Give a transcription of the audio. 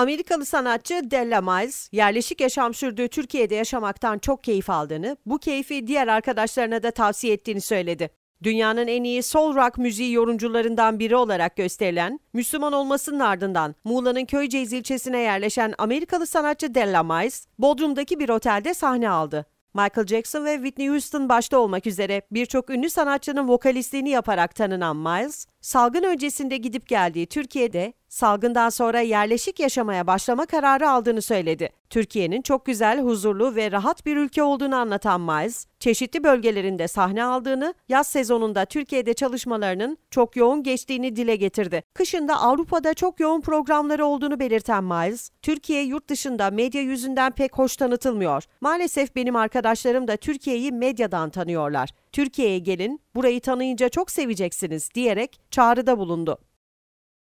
Amerikalı sanatçı Della Miles, yerleşik yaşam sürdüğü Türkiye'de yaşamaktan çok keyif aldığını, bu keyfi diğer arkadaşlarına da tavsiye ettiğini söyledi. Dünyanın en iyi sol rock müziği yorumcularından biri olarak gösterilen, Müslüman olmasının ardından Muğla'nın Köyceğiz ilçesine yerleşen Amerikalı sanatçı Della Miles, Bodrum'daki bir otelde sahne aldı. Michael Jackson ve Whitney Houston başta olmak üzere birçok ünlü sanatçının vokalistliğini yaparak tanınan Miles, salgın öncesinde gidip geldiği Türkiye'de salgından sonra yerleşik yaşamaya başlama kararı aldığını söyledi. Türkiye'nin çok güzel, huzurlu ve rahat bir ülke olduğunu anlatan Miles, çeşitli bölgelerinde sahne aldığını, yaz sezonunda Türkiye'de çalışmalarının çok yoğun geçtiğini dile getirdi. Kışında Avrupa'da çok yoğun programları olduğunu belirten Miles, Türkiye yurt dışında medya yüzünden pek hoş tanıtılmıyor. Maalesef benim arkadaşlarım da Türkiye'yi medyadan tanıyorlar. Türkiye'ye gelin, burayı tanıyınca çok seveceksiniz diyerek çağrıda bulundu.